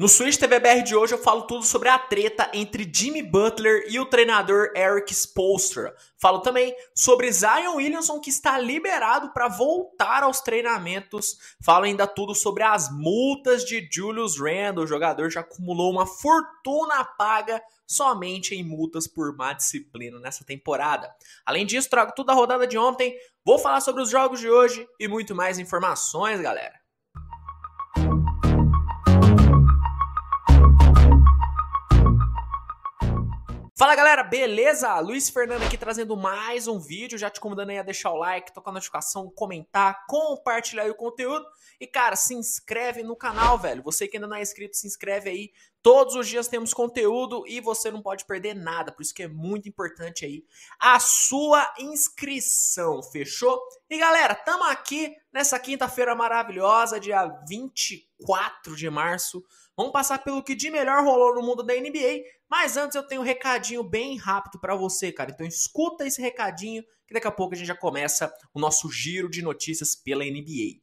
No Switch TVBR de hoje eu falo tudo sobre a treta entre Jimmy Butler e o treinador Eric Spolstra. Falo também sobre Zion Williamson que está liberado para voltar aos treinamentos. Falo ainda tudo sobre as multas de Julius Randle, o jogador já acumulou uma fortuna paga somente em multas por má disciplina nessa temporada. Além disso, trago tudo da rodada de ontem, vou falar sobre os jogos de hoje e muito mais informações, galera. Fala galera, beleza? Luiz Fernando aqui trazendo mais um vídeo, já te convidando aí a deixar o like, tocar a notificação, comentar, compartilhar o conteúdo e cara, se inscreve no canal, velho. Você que ainda não é inscrito, se inscreve aí. Todos os dias temos conteúdo e você não pode perder nada, por isso que é muito importante aí a sua inscrição, fechou? E galera, tamo aqui nessa quinta-feira maravilhosa, dia 24 de março Vamos passar pelo que de melhor rolou no mundo da NBA, mas antes eu tenho um recadinho bem rápido para você, cara. Então escuta esse recadinho que daqui a pouco a gente já começa o nosso giro de notícias pela NBA.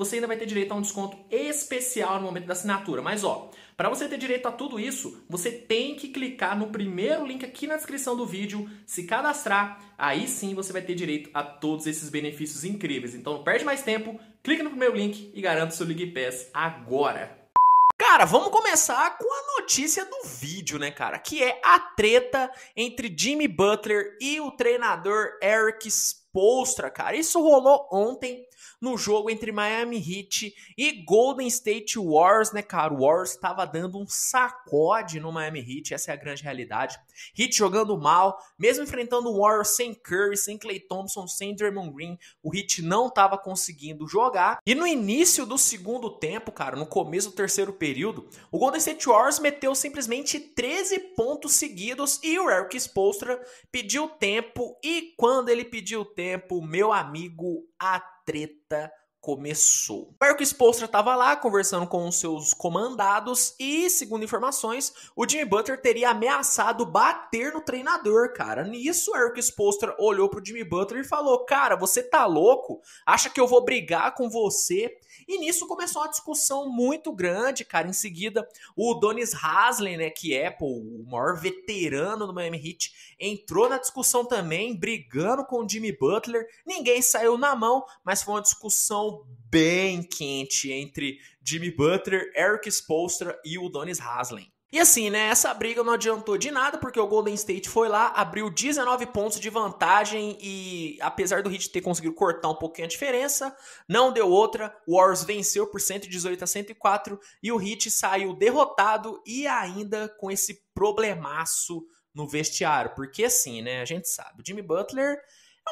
você ainda vai ter direito a um desconto especial no momento da assinatura. Mas ó, para você ter direito a tudo isso, você tem que clicar no primeiro link aqui na descrição do vídeo, se cadastrar, aí sim você vai ter direito a todos esses benefícios incríveis. Então não perde mais tempo, clica no primeiro link e garanta o seu League Pass agora. Cara, vamos começar com a notícia do vídeo, né, cara? Que é a treta entre Jimmy Butler e o treinador Eric Sp Spolstra, cara. Isso rolou ontem no jogo entre Miami Heat e Golden State Warriors, né, cara? O Warriors estava dando um sacode no Miami Heat, essa é a grande realidade. Heat jogando mal, mesmo enfrentando o Warriors sem Curry, sem Clay Thompson, sem Draymond Green, o Heat não estava conseguindo jogar. E no início do segundo tempo, cara, no começo do terceiro período, o Golden State Warriors meteu simplesmente 13 pontos seguidos e o Eric Spolstra pediu tempo e quando ele pediu tempo, tempo, meu amigo, a treta começou. Marco Spolstra estava lá conversando com os seus comandados e, segundo informações, o Jimmy Butler teria ameaçado bater no treinador, cara. Nisso, Eric Spolstra olhou pro Jimmy Butler e falou: "Cara, você tá louco? Acha que eu vou brigar com você?" E nisso começou uma discussão muito grande, cara. Em seguida, o Donis Haslem, né, que é pô, o maior veterano do Miami Heat, entrou na discussão também, brigando com o Jimmy Butler. Ninguém saiu na mão, mas foi uma discussão bem quente entre Jimmy Butler, Eric Spolstra e o Donis Haslem. E assim, né, essa briga não adiantou de nada porque o Golden State foi lá, abriu 19 pontos de vantagem e apesar do Heat ter conseguido cortar um pouquinho a diferença, não deu outra. O Warriors venceu por 118 a 104 e o Heat saiu derrotado e ainda com esse problemaço no vestiário, porque assim, né, a gente sabe, o Jimmy Butler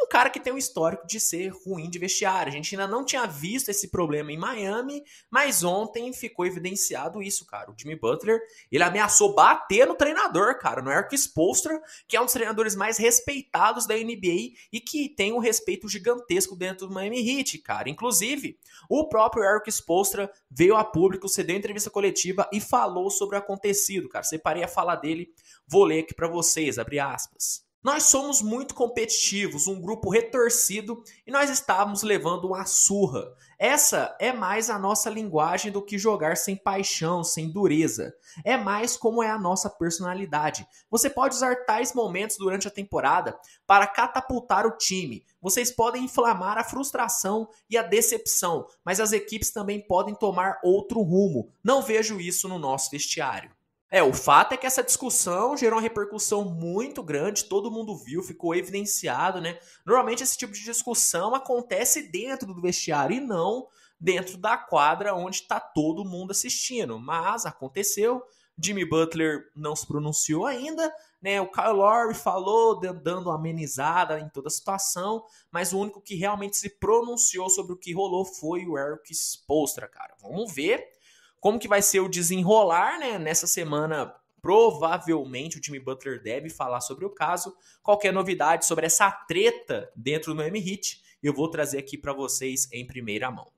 é um cara que tem um histórico de ser ruim de vestiário. A gente ainda não tinha visto esse problema em Miami, mas ontem ficou evidenciado isso, cara. O Jimmy Butler, ele ameaçou bater no treinador, cara, no Eric Spolstra, que é um dos treinadores mais respeitados da NBA e que tem um respeito gigantesco dentro do Miami Heat, cara. Inclusive, o próprio Eric Spolstra veio a público, cedeu entrevista coletiva e falou sobre o acontecido, cara. Separei a fala dele, vou ler aqui para vocês, abre aspas. Nós somos muito competitivos, um grupo retorcido e nós estávamos levando uma surra. Essa é mais a nossa linguagem do que jogar sem paixão, sem dureza. É mais como é a nossa personalidade. Você pode usar tais momentos durante a temporada para catapultar o time. Vocês podem inflamar a frustração e a decepção, mas as equipes também podem tomar outro rumo. Não vejo isso no nosso vestiário. É, o fato é que essa discussão gerou uma repercussão muito grande, todo mundo viu, ficou evidenciado, né? Normalmente esse tipo de discussão acontece dentro do vestiário e não dentro da quadra onde está todo mundo assistindo. Mas aconteceu, Jimmy Butler não se pronunciou ainda, né? O Kyle Lowry falou, dando amenizada em toda a situação, mas o único que realmente se pronunciou sobre o que rolou foi o Eric Spolstra, cara. Vamos ver como que vai ser o desenrolar, né? Nessa semana, provavelmente o time Butler deve falar sobre o caso. Qualquer novidade sobre essa treta dentro do M-Hit, eu vou trazer aqui para vocês em primeira mão.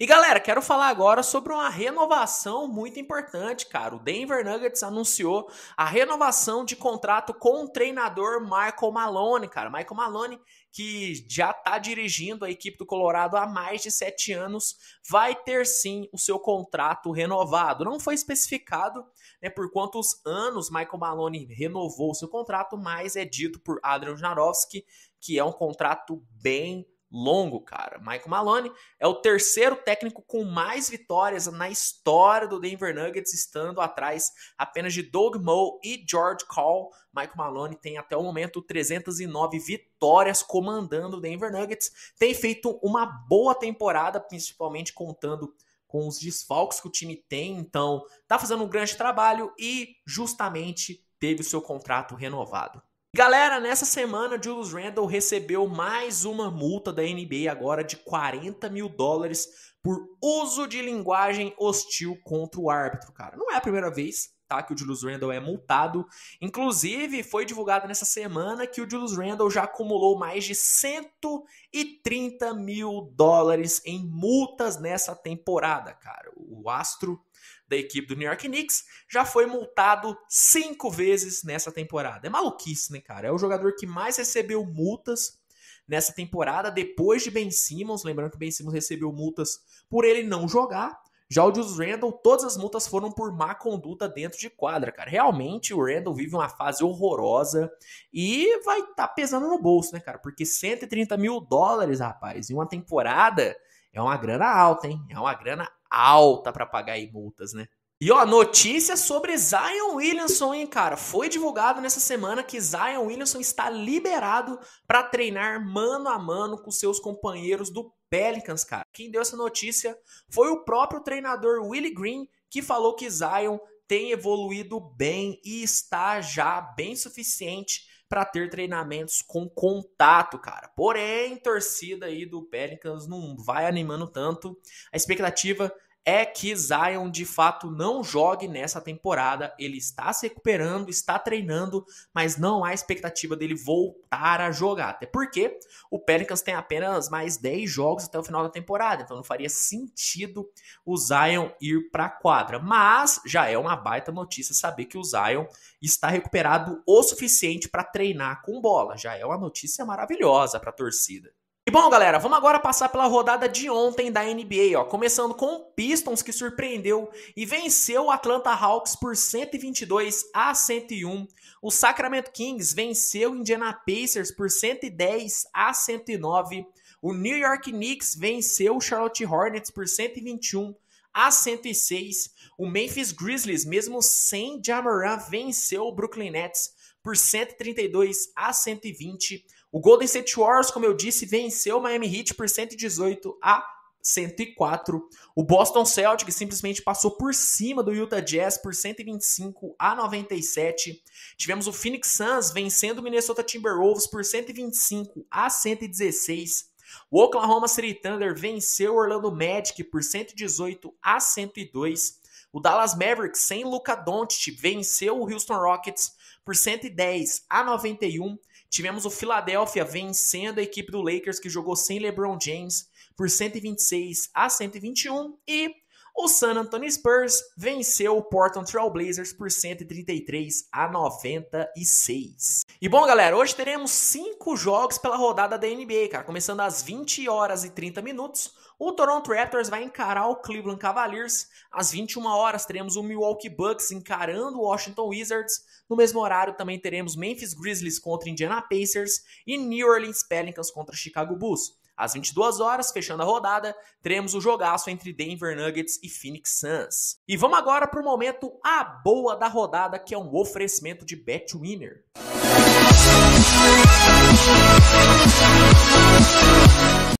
E galera, quero falar agora sobre uma renovação muito importante, cara. O Denver Nuggets anunciou a renovação de contrato com o treinador Michael Malone, cara. Michael Malone, que já está dirigindo a equipe do Colorado há mais de sete anos, vai ter sim o seu contrato renovado. Não foi especificado né, por quantos anos Michael Maloney renovou o seu contrato, mas é dito por Adrian Janowski que é um contrato bem longo, cara. Michael Malone é o terceiro técnico com mais vitórias na história do Denver Nuggets, estando atrás apenas de Doug Moe e George Call. Michael Malone tem até o momento 309 vitórias comandando o Denver Nuggets. Tem feito uma boa temporada, principalmente contando com os desfalques que o time tem, então tá fazendo um grande trabalho e justamente teve o seu contrato renovado. Galera, nessa semana, Julius Randle recebeu mais uma multa da NBA agora de 40 mil dólares por uso de linguagem hostil contra o árbitro, cara. Não é a primeira vez tá? Que o Julius Randle é multado. Inclusive, foi divulgado nessa semana que o Julius Randle já acumulou mais de 130 mil dólares em multas nessa temporada, cara. O Astro da equipe do New York Knicks já foi multado cinco vezes nessa temporada. É maluquice, né, cara? É o jogador que mais recebeu multas nessa temporada, depois de Ben Simmons. Lembrando que Ben Simmons recebeu multas por ele não jogar. Já o Julius Randle, todas as multas foram por má conduta dentro de quadra, cara. Realmente o Randle vive uma fase horrorosa e vai estar tá pesando no bolso, né, cara? Porque 130 mil dólares, rapaz, em uma temporada é uma grana alta, hein? É uma grana alta para pagar aí multas, né? E ó, notícia sobre Zion Williamson, hein, cara? Foi divulgado nessa semana que Zion Williamson está liberado para treinar mano a mano com seus companheiros do Pelicans, cara. Quem deu essa notícia foi o próprio treinador Willie Green, que falou que Zion tem evoluído bem e está já bem suficiente para ter treinamentos com contato, cara. Porém, torcida aí do Pelicans não vai animando tanto. A expectativa é que Zion de fato não jogue nessa temporada. Ele está se recuperando, está treinando, mas não há expectativa dele voltar a jogar. Até porque o Pelicans tem apenas mais 10 jogos até o final da temporada, então não faria sentido o Zion ir para a quadra. Mas já é uma baita notícia saber que o Zion está recuperado o suficiente para treinar com bola. Já é uma notícia maravilhosa para a torcida. E bom, galera, vamos agora passar pela rodada de ontem da NBA, ó, começando com o Pistons que surpreendeu e venceu o Atlanta Hawks por 122 a 101. O Sacramento Kings venceu o Indiana Pacers por 110 a 109. O New York Knicks venceu o Charlotte Hornets por 121 a 106. O Memphis Grizzlies, mesmo sem Jamoran, venceu o Brooklyn Nets por 132 a 120. O Golden State Warriors, como eu disse, venceu o Miami Heat por 118 a 104. O Boston Celtics simplesmente passou por cima do Utah Jazz por 125 a 97. Tivemos o Phoenix Suns vencendo o Minnesota Timberwolves por 125 a 116. O Oklahoma City Thunder venceu o Orlando Magic por 118 a 102. O Dallas Mavericks sem Luka Doncic venceu o Houston Rockets por 110 a 91 Tivemos o Philadelphia vencendo a equipe do Lakers, que jogou sem LeBron James, por 126 a 121. E o San Antonio Spurs venceu o Portland Trail Blazers por 133 a 96. E bom, galera, hoje teremos cinco jogos pela rodada da NBA, cara. Começando às 20 horas e 30 minutos, o Toronto Raptors vai encarar o Cleveland Cavaliers. Às 21 horas teremos o Milwaukee Bucks encarando o Washington Wizards. No mesmo horário também teremos Memphis Grizzlies contra Indiana Pacers e New Orleans Pelicans contra Chicago Bulls. Às 22 horas, fechando a rodada, teremos o jogaço entre Denver Nuggets e Phoenix Suns. E vamos agora para o momento a boa da rodada, que é um oferecimento de Betwinner. Música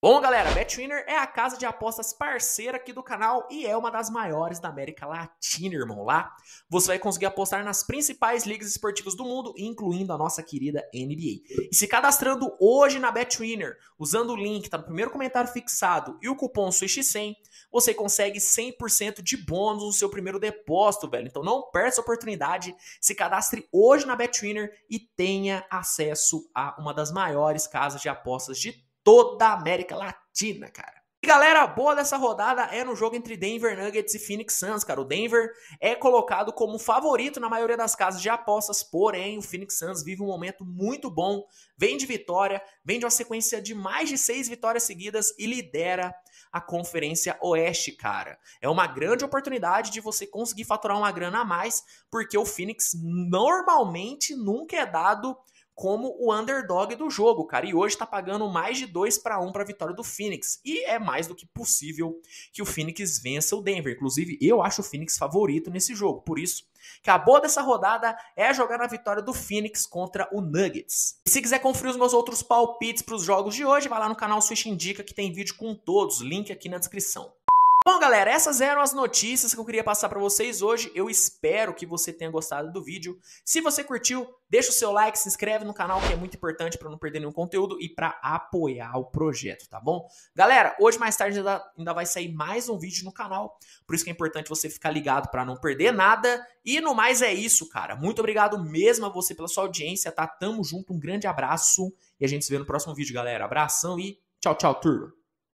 Bom, galera, BetWinner é a casa de apostas parceira aqui do canal e é uma das maiores da América Latina, irmão. Lá você vai conseguir apostar nas principais ligas esportivas do mundo, incluindo a nossa querida NBA. E se cadastrando hoje na BetWinner, usando o link que tá no primeiro comentário fixado e o cupom SWISH100, você consegue 100% de bônus no seu primeiro depósito, velho. Então não perca essa oportunidade, se cadastre hoje na BetWinner e tenha acesso a uma das maiores casas de apostas de toda a América Latina, cara. E galera, boa dessa rodada é no jogo entre Denver Nuggets e Phoenix Suns, cara. O Denver é colocado como favorito na maioria das casas de apostas, porém o Phoenix Suns vive um momento muito bom, vem de vitória, vem de uma sequência de mais de seis vitórias seguidas e lidera a Conferência Oeste, cara. É uma grande oportunidade de você conseguir faturar uma grana a mais, porque o Phoenix normalmente nunca é dado como o underdog do jogo, cara. E hoje tá pagando mais de 2 para 1 para a vitória do Phoenix. E é mais do que possível que o Phoenix vença o Denver. Inclusive, eu acho o Phoenix favorito nesse jogo. Por isso, que a boa dessa rodada é jogar na vitória do Phoenix contra o Nuggets. E se quiser conferir os meus outros palpites para os jogos de hoje, vai lá no canal Switch Indica que tem vídeo com todos, link aqui na descrição. Bom, galera, essas eram as notícias que eu queria passar para vocês hoje. Eu espero que você tenha gostado do vídeo. Se você curtiu, deixa o seu like, se inscreve no canal, que é muito importante para não perder nenhum conteúdo e para apoiar o projeto, tá bom? Galera, hoje mais tarde ainda vai sair mais um vídeo no canal, por isso que é importante você ficar ligado para não perder nada. E no mais é isso, cara. Muito obrigado mesmo a você pela sua audiência, tá? Tamo junto, um grande abraço e a gente se vê no próximo vídeo, galera. Abração e tchau, tchau, turma.